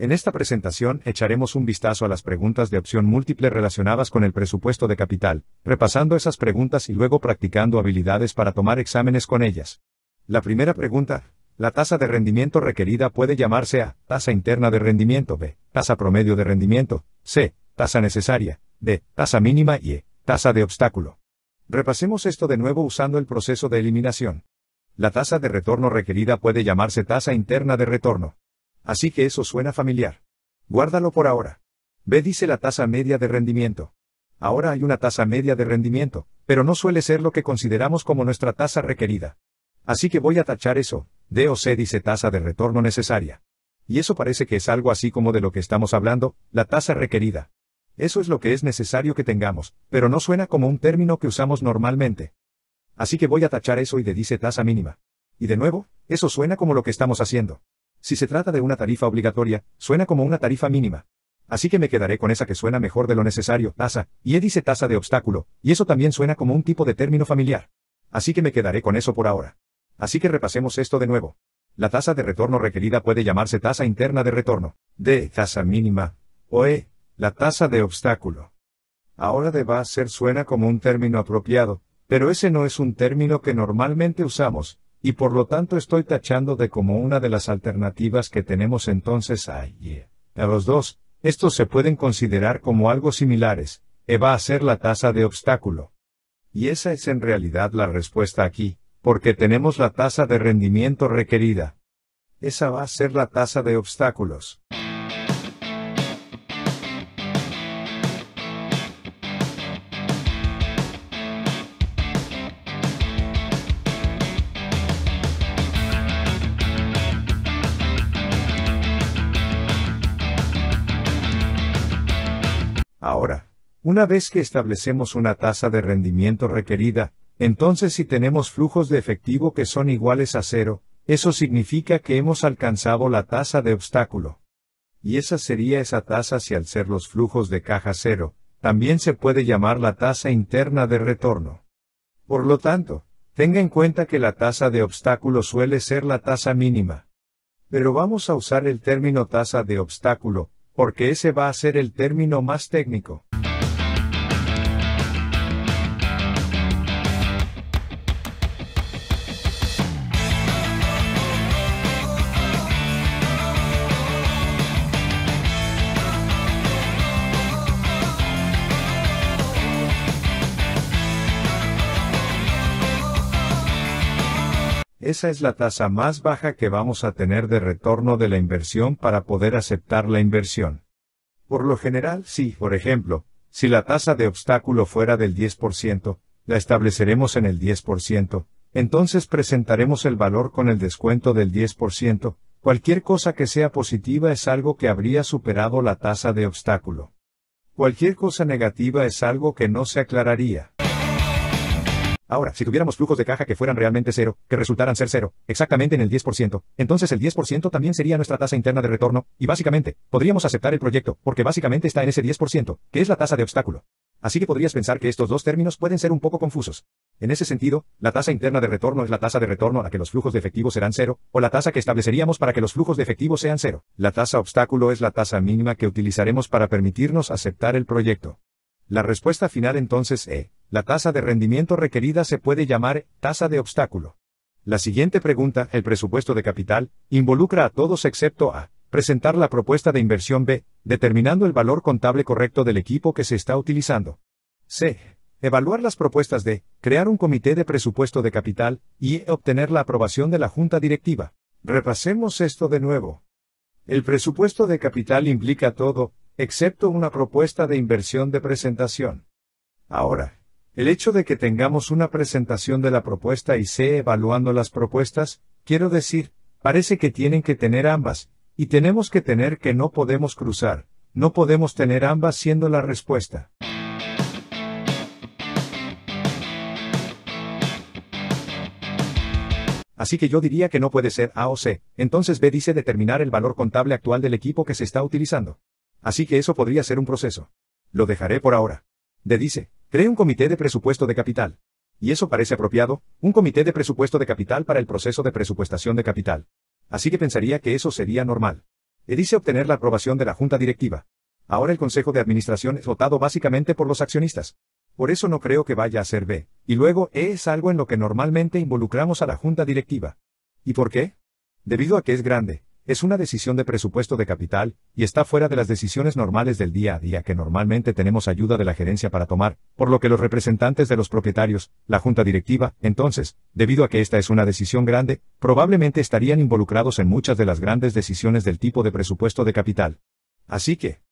En esta presentación echaremos un vistazo a las preguntas de opción múltiple relacionadas con el presupuesto de capital, repasando esas preguntas y luego practicando habilidades para tomar exámenes con ellas. La primera pregunta, la tasa de rendimiento requerida puede llamarse A, tasa interna de rendimiento, B, tasa promedio de rendimiento, C, tasa necesaria, D, tasa mínima y E, tasa de obstáculo. Repasemos esto de nuevo usando el proceso de eliminación. La tasa de retorno requerida puede llamarse tasa interna de retorno. Así que eso suena familiar. Guárdalo por ahora. B dice la tasa media de rendimiento. Ahora hay una tasa media de rendimiento, pero no suele ser lo que consideramos como nuestra tasa requerida. Así que voy a tachar eso, D o C dice tasa de retorno necesaria. Y eso parece que es algo así como de lo que estamos hablando, la tasa requerida. Eso es lo que es necesario que tengamos, pero no suena como un término que usamos normalmente. Así que voy a tachar eso y le dice tasa mínima. Y de nuevo, eso suena como lo que estamos haciendo. Si se trata de una tarifa obligatoria, suena como una tarifa mínima. Así que me quedaré con esa que suena mejor de lo necesario, tasa, y E dice tasa de obstáculo, y eso también suena como un tipo de término familiar. Así que me quedaré con eso por ahora. Así que repasemos esto de nuevo. La tasa de retorno requerida puede llamarse tasa interna de retorno, D, tasa mínima, o E, la tasa de obstáculo. Ahora deba ser suena como un término apropiado, pero ese no es un término que normalmente usamos, y por lo tanto estoy tachando de como una de las alternativas que tenemos entonces a A los dos, estos se pueden considerar como algo similares, E va a ser la tasa de obstáculo. Y esa es en realidad la respuesta aquí, porque tenemos la tasa de rendimiento requerida. Esa va a ser la tasa de obstáculos. Ahora, una vez que establecemos una tasa de rendimiento requerida, entonces si tenemos flujos de efectivo que son iguales a cero, eso significa que hemos alcanzado la tasa de obstáculo. Y esa sería esa tasa si al ser los flujos de caja cero, también se puede llamar la tasa interna de retorno. Por lo tanto, tenga en cuenta que la tasa de obstáculo suele ser la tasa mínima. Pero vamos a usar el término tasa de obstáculo, porque ese va a ser el término más técnico. Esa es la tasa más baja que vamos a tener de retorno de la inversión para poder aceptar la inversión. Por lo general, sí, por ejemplo, si la tasa de obstáculo fuera del 10%, la estableceremos en el 10%, entonces presentaremos el valor con el descuento del 10%, cualquier cosa que sea positiva es algo que habría superado la tasa de obstáculo. Cualquier cosa negativa es algo que no se aclararía. Ahora, si tuviéramos flujos de caja que fueran realmente cero, que resultaran ser cero, exactamente en el 10%, entonces el 10% también sería nuestra tasa interna de retorno, y básicamente, podríamos aceptar el proyecto, porque básicamente está en ese 10%, que es la tasa de obstáculo. Así que podrías pensar que estos dos términos pueden ser un poco confusos. En ese sentido, la tasa interna de retorno es la tasa de retorno a la que los flujos de efectivo serán cero, o la tasa que estableceríamos para que los flujos de efectivo sean cero. La tasa obstáculo es la tasa mínima que utilizaremos para permitirnos aceptar el proyecto. La respuesta final entonces es... Eh, la tasa de rendimiento requerida se puede llamar tasa de obstáculo. La siguiente pregunta, el presupuesto de capital, involucra a todos excepto a presentar la propuesta de inversión B, determinando el valor contable correcto del equipo que se está utilizando. C. Evaluar las propuestas de crear un comité de presupuesto de capital y obtener la aprobación de la junta directiva. Repasemos esto de nuevo. El presupuesto de capital implica todo, excepto una propuesta de inversión de presentación. Ahora, el hecho de que tengamos una presentación de la propuesta y C evaluando las propuestas, quiero decir, parece que tienen que tener ambas, y tenemos que tener que no podemos cruzar, no podemos tener ambas siendo la respuesta. Así que yo diría que no puede ser A o C, entonces B dice determinar el valor contable actual del equipo que se está utilizando. Así que eso podría ser un proceso. Lo dejaré por ahora. D dice, Cree un comité de presupuesto de capital. Y eso parece apropiado, un comité de presupuesto de capital para el proceso de presupuestación de capital. Así que pensaría que eso sería normal. E dice obtener la aprobación de la junta directiva. Ahora el consejo de administración es votado básicamente por los accionistas. Por eso no creo que vaya a ser B. Y luego E es algo en lo que normalmente involucramos a la junta directiva. ¿Y por qué? Debido a que es grande, es una decisión de presupuesto de capital, y está fuera de las decisiones normales del día a día que normalmente tenemos ayuda de la gerencia para tomar, por lo que los representantes de los propietarios, la junta directiva, entonces, debido a que esta es una decisión grande, probablemente estarían involucrados en muchas de las grandes decisiones del tipo de presupuesto de capital. Así que,